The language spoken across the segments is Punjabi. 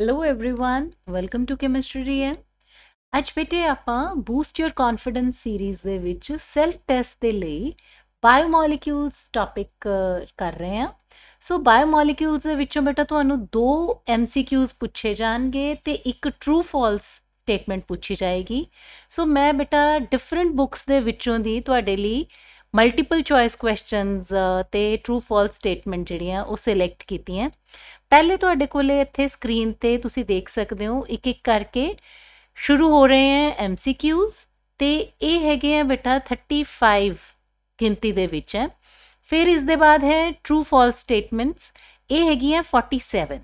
hello everyone welcome to chemistry real ਅੱਜ ਬੇਟੇ ਆਪਾਂ ਬੂਸਟ ਯੋਰ ਕੌਨਫੀਡੈਂਸ ਸੀਰੀਜ਼ ਦੇ ਵਿੱਚ ਸੈਲਫ ਟੈਸਟ ਦੇ ਲਈ ਬਾਇਓਮੋਲੀਕਿਊਲਸ ਟਾਪਿਕ ਕਰ ਰਹੇ ਹਾਂ ਸੋ ਬਾਇਓਮੋਲੀਕਿਊਲਸ ਦੇ ਵਿੱਚੋਂ ਬੇਟਾ ਤੁਹਾਨੂੰ ਦੋ ਐਮਸੀਕਿਊਜ਼ ਪੁੱਛੇ ਜਾਣਗੇ ਤੇ ਇੱਕ ਟਰੂ ਫਾਲਸ ਸਟੇਟਮੈਂਟ ਪੁੱਛੀ ਜਾਏਗੀ ਸੋ ਮੈਂ ਬੇਟਾ ਡਿਫਰੈਂਟ ਬੁੱਕਸ ਦੇ ਵਿੱਚੋਂ ਦੀ ਤੁਹਾਡੇ ਲਈ ਮਲਟੀਪਲ ਚੁਆਇਸ ਕੁਐਸਚਨਸ ਤੇ ਟਰੂ ਫਾਲਸ ਸਟੇਟਮੈਂਟ ਜਿਹੜੀਆਂ ਉਹ ਸਿਲੈਕਟ ਕੀਤੀਆਂ ਪਹਿਲੇ ਤੁਹਾਡੇ ਕੋਲੇ ਇੱਥੇ ਸਕਰੀਨ ਤੇ ਤੁਸੀਂ ਦੇਖ ਸਕਦੇ ਹੋ ਇੱਕ ਇੱਕ ਕਰਕੇ ਸ਼ੁਰੂ ਹੋ ਰਹੇ ਹੈ ਐਮਸੀਕਿਊਜ਼ ਤੇ ਇਹ ਹੈਗੇ ਆ ਬੇਟਾ 35 ਗਿਣਤੀ ਦੇ ਵਿੱਚ ਹੈ ਫਿਰ ਇਸ ਦੇ ਬਾਅਦ ਹੈ ਟਰੂ ਫਾਲਸ ਸਟੇਟਮੈਂਟਸ ਇਹ ਹੈਗੀਆਂ 47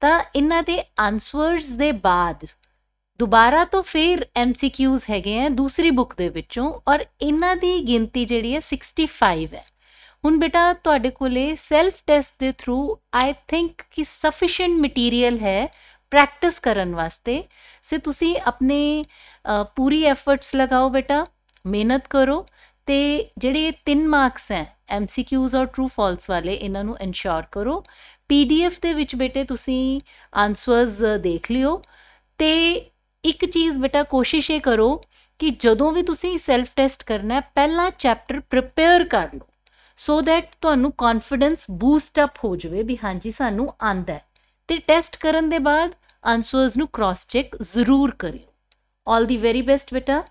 ਤਾਂ ਇਹਨਾਂ ਦੇ ਆਨਸਰਸ ਦੇ ਬਾਅਦ ਦੁਬਾਰਾ ਤੋਂ ਫੇਰ ਐਮਸੀਕਿਊਜ਼ ਹੈਗੇ ਆ ਦੂਸਰੀ ਬੁੱਕ ਦੇ ਵਿੱਚੋਂ ਔਰ ਇਹਨਾਂ ਦੀ ਗਿਣਤੀ ਜਿਹੜੀ ਹੈ 65 ਹੈ ਹੁਣ ਬੇਟਾ ਤੁਹਾਡੇ ਕੋਲੇ ਸੈਲਫ ਟੈਸਟ ਦੇ ਥਰੂ ਆਈ ਥਿੰਕ ਕਿ ਸਫੀਸ਼ੀਐਂਟ ਮਟੀਰੀਅਲ ਹੈ ਪ੍ਰੈਕਟਿਸ ਕਰਨ ਵਾਸਤੇ ਸੇ ਤੁਸੀਂ ਆਪਣੇ ਪੂਰੀ ਐਫਰਟਸ ਲਗਾਓ ਬੇਟਾ ਮਿਹਨਤ ਕਰੋ ਤੇ ਜਿਹੜੇ 3 ਮਾਰਕਸ ਹੈ ਐਮਸੀਕਿਊਜ਼ ਔਰ ਟਰੂ ਫਾਲਸ ਵਾਲੇ ਇਹਨਾਂ ਨੂੰ ਇਨਸ਼ੋਰ ਕਰੋ ਪੀਡੀਐਫ ਦੇ ਵਿੱਚ ਬੇਟੇ ਤੁਸੀਂ ਆਨਸਰਸ ਦੇਖ ਲਿਓ ਤੇ ਇੱਕ ਚੀਜ਼ ਬੇਟਾ ਕੋਸ਼ਿਸ਼ ਇਹ ਕਰੋ ਕਿ ਜਦੋਂ ਵੀ ਤੁਸੀਂ ਸੈਲਫ ਟੈਸਟ ਕਰਨਾ ਹੈ ਪਹਿਲਾ ਚੈਪਟਰ ਪ੍ਰਿਪੇਅਰ ਕਰ ਲਓ ਸੋ ਥੈਟ ਤੁਹਾਨੂੰ ਕੌਨਫੀਡੈਂਸ ਬੂਸਟ ਅਪ ਹੋ ਜਾਵੇ ਵੀ ਹਾਂਜੀ ਸਾਨੂੰ ਆਂਦਾ ਹੈ ਤੇ ਟੈਸਟ ਕਰਨ ਦੇ ਬਾਅਦ ਆਨਸਰਸ ਨੂੰ ਕ੍ਰਾਸ ਚੈੱਕ ਜ਼ਰੂਰ ਕਰਿਓ ਆਲ ਦੀ ਵੈਰੀ ਬੈਸਟ ਬੇਟਾ